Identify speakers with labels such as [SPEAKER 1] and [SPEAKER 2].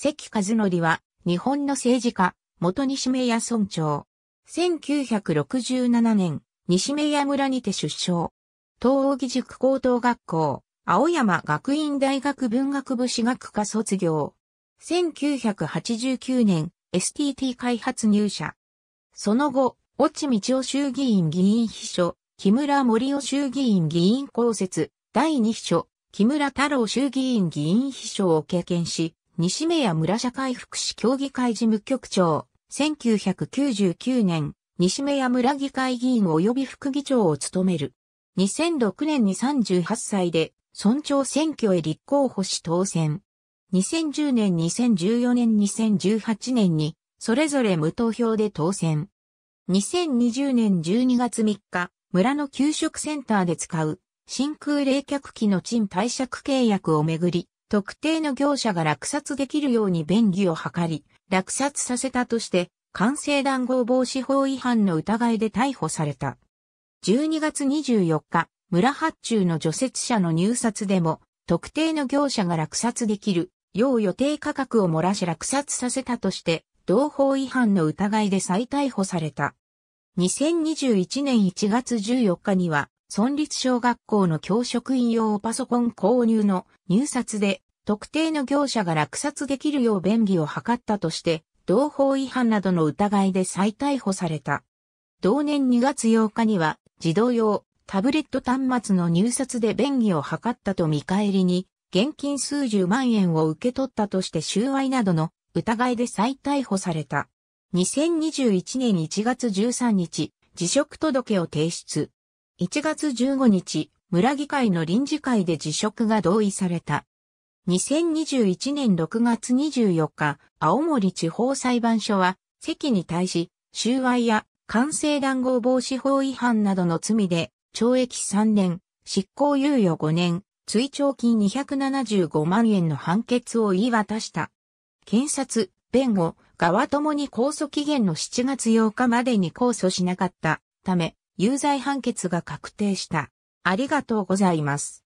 [SPEAKER 1] 関和則は、日本の政治家、元西目屋村長。1967年、西目屋村にて出生。東大義塾高等学校、青山学院大学文学部史学科卒業。1989年、STT 開発入社。その後、落ち道夫衆議院議員秘書、木村森夫衆議院議員公設、第二秘書、木村太郎衆議院議員秘書を経験し、西目屋村社会福祉協議会事務局長、1999年、西目屋村議会議員及び副議長を務める。2006年に38歳で、村長選挙へ立候補し当選。2010年、2014年、2018年に、それぞれ無投票で当選。2020年12月3日、村の給食センターで使う、真空冷却機の賃貸借契約をめぐり、特定の業者が落札できるように便宜を図り、落札させたとして、完成談合防止法違反の疑いで逮捕された。12月24日、村発注の除雪車の入札でも、特定の業者が落札できる、要予定価格を漏らし落札させたとして、同法違反の疑いで再逮捕された。2021年1月14日には、村立小学校の教職員用パソコン購入の入札で特定の業者が落札できるよう便宜を図ったとして、同法違反などの疑いで再逮捕された。同年2月8日には、児童用タブレット端末の入札で便宜を図ったと見返りに、現金数十万円を受け取ったとして収賄などの疑いで再逮捕された。2021年1月13日、辞職届を提出。1月15日、村議会の臨時会で辞職が同意された。2021年6月24日、青森地方裁判所は、席に対し、収賄や官製談合防止法違反などの罪で、懲役3年、執行猶予5年、追徴金275万円の判決を言い渡した。検察、弁護、側ともに控訴期限の7月8日までに控訴しなかったため、有罪判決が確定した。ありがとうございます。